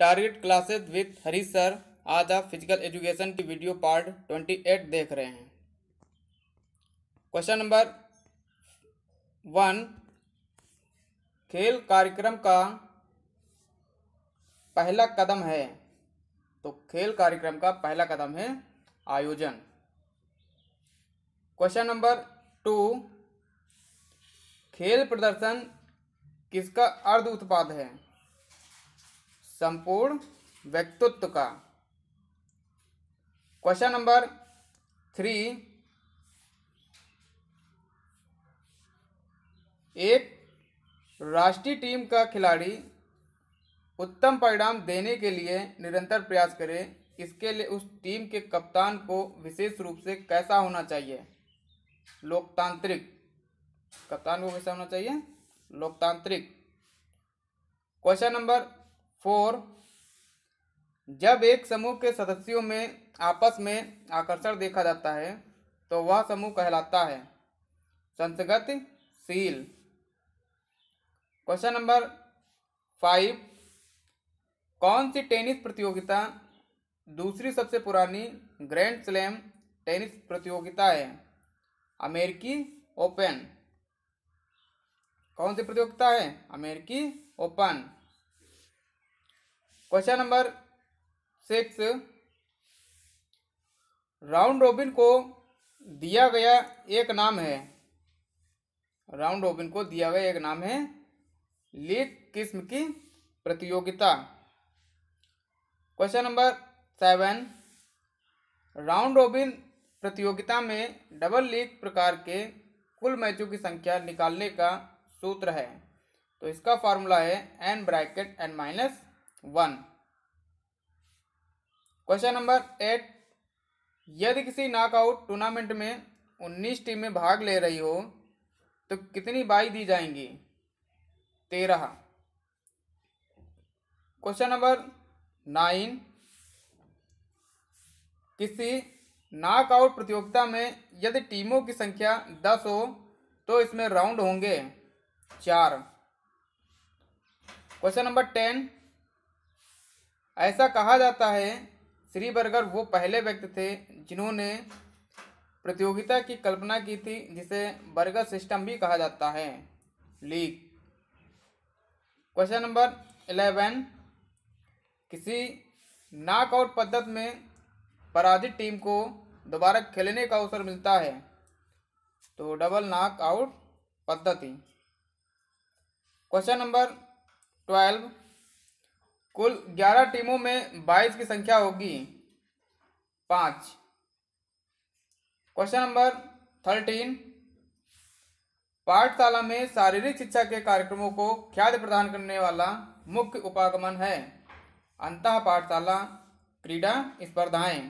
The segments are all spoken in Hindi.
target classes with Harish sir आज आप फिजिकल एजुकेशन की वीडियो पार्ट ट्वेंटी एट देख रहे हैं क्वेश्चन नंबर वन खेल कार्यक्रम का पहला कदम है तो खेल कार्यक्रम का पहला कदम है आयोजन क्वेश्चन नंबर टू खेल प्रदर्शन किसका अर्ध उत्पाद है संपूर्ण व्यक्तित्व का क्वेश्चन नंबर थ्री एक राष्ट्रीय टीम का खिलाड़ी उत्तम परिणाम देने के लिए निरंतर प्रयास करे इसके लिए उस टीम के कप्तान को विशेष रूप से कैसा होना चाहिए लोकतांत्रिक कप्तान को कैसा होना चाहिए लोकतांत्रिक क्वेश्चन नंबर फोर जब एक समूह के सदस्यों में आपस में आकर्षण देखा जाता है तो वह समूह कहलाता है संसगत सील क्वेश्चन नंबर फाइव कौन सी टेनिस प्रतियोगिता दूसरी सबसे पुरानी ग्रैंड स्लैम टेनिस प्रतियोगिता है अमेरिकी ओपन कौन सी प्रतियोगिता है अमेरिकी open question number six round robin को दिया गया एक नाम है राउंड रोबिन को दिया गया एक नाम है लीग किस्म की प्रतियोगिता question number seven round robin प्रतियोगिता में डबल लीग प्रकार के कुल मैचों की संख्या निकालने का सूत्र है तो इसका फॉर्मूला है n bracket n minus one question number eight यदि किसी नॉकआउट टूर्नामेंट में उन्नीस टीमें भाग ले रही हो तो कितनी बाई दी जाएंगी तेरह क्वेश्चन नंबर नाइन किसी नॉकआउट प्रतियोगिता में यदि टीमों की संख्या दस हो तो इसमें राउंड होंगे चार क्वेश्चन नंबर टेन ऐसा कहा जाता है श्री बर्गर वो पहले व्यक्ति थे जिन्होंने प्रतियोगिता की कल्पना की थी जिसे बर्गर सिस्टम भी कहा जाता है लीग क्वेश्चन नंबर इलेवन किसी नॉकआउट पद्धत में पराजित टीम को दोबारा खेलने का अवसर मिलता है तो डबल नॉकआउट पद्धति क्वेश्चन नंबर ट्वेल्व कुल ग्यारह टीमों में बाईस की संख्या होगी पांच क्वेश्चन नंबर थर्टीन पाठशाला में शारीरिक शिक्षा के कार्यक्रमों को ख्याति प्रदान करने वाला मुख्य उपागमन है अंत पाठशाला क्रीडा स्पर्धाएं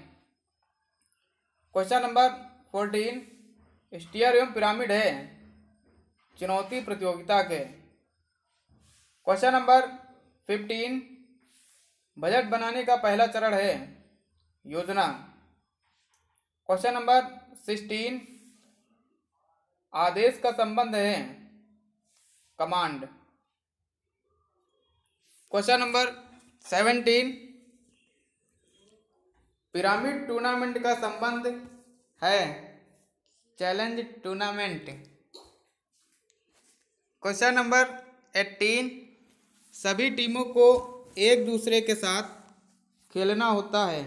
क्वेश्चन नंबर फोर्टीन स्टीयर एवं पिरामिड है चुनौती प्रतियोगिता के क्वेश्चन नंबर फिफ्टीन बजट बनाने का पहला चरण है योजना क्वेश्चन नंबर सिक्सटीन आदेश का संबंध है command question number seventeen pyramid tournament का संबंध है challenge tournament question number eighteen सभी टीमों को एक दूसरे के साथ खेलना होता है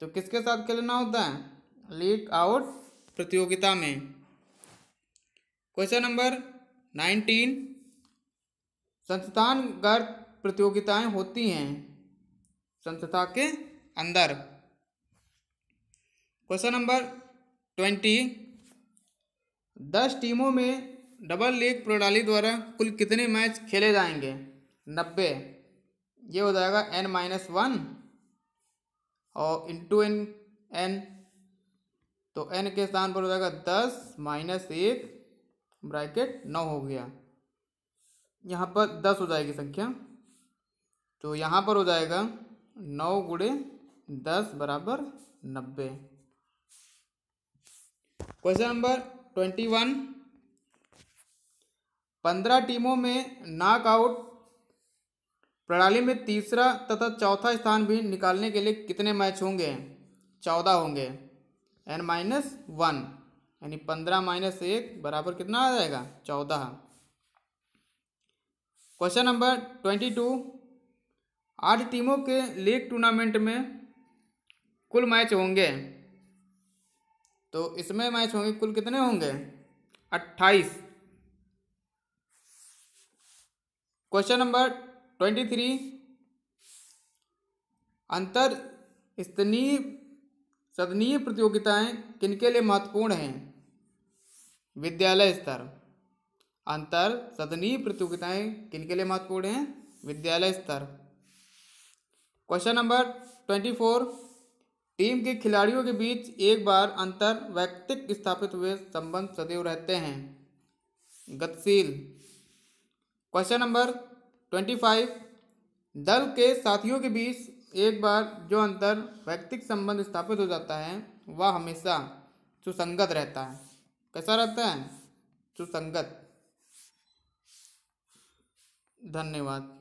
तो किसके साथ खेलना होता है लीग आउट प्रतियोगिता में क्वेश्चन नंबर नाइनटीन संस्थानगत प्रतियोगिताएं होती हैं संस्था के अंदर क्वेश्चन नंबर ट्वेंटी दस टीमों में डबल लीग प्रणाली द्वारा कुल कितने मैच खेले जाएंगे नब्बे ये हो जाएगा एन माइनस वन और इंटू एन एन तो एन के स्थान पर हो जाएगा दस माइनस एक ब्रैकेट नौ हो गया यहाँ पर दस हो जाएगी संख्या तो यहाँ पर हो जाएगा नौ गुड़े दस बराबर नब्बे क्वेश्चन नंबर ट्वेंटी वन पंद्रह टीमों में नॉकआउट प्रणाली में तीसरा तथा चौथा स्थान भी निकालने के लिए कितने मैच होंगे चौदह होंगे एन माइनस वन यानी पंद्रह माइनस एक बराबर कितना आ जाएगा चौदह क्वेश्चन नंबर ट्वेंटी टू आठ टीमों के लीग टूर्नामेंट में कुल मैच होंगे तो इसमें मैच होंगे कुल कितने होंगे अट्ठाईस क्वेश्चन नंबर ट्वेंटी थ्री अंतर स्तनीय सदनीय प्रतियोगिताएं किनके लिए महत्वपूर्ण हैं विद्यालय स्तर अंतर सदनीय प्रतियोगिताएं किनके लिए महत्वपूर्ण हैं विद्यालय स्तर question number twenty four team के खिलाड़ियों के बीच एक बार अंतर व्यक्तिक स्थापित हुए संबंध सदैव रहते हैं गतिशील क्वेश्चन नंबर ट्वेंटी फाइव दल के साथियों के बीच एक बार जो अंतर व्यक्तिक संबंध स्थापित हो जाता है वह हमेशा सुसंगत रहता है कैसा रहता है सुसंगत धन्यवाद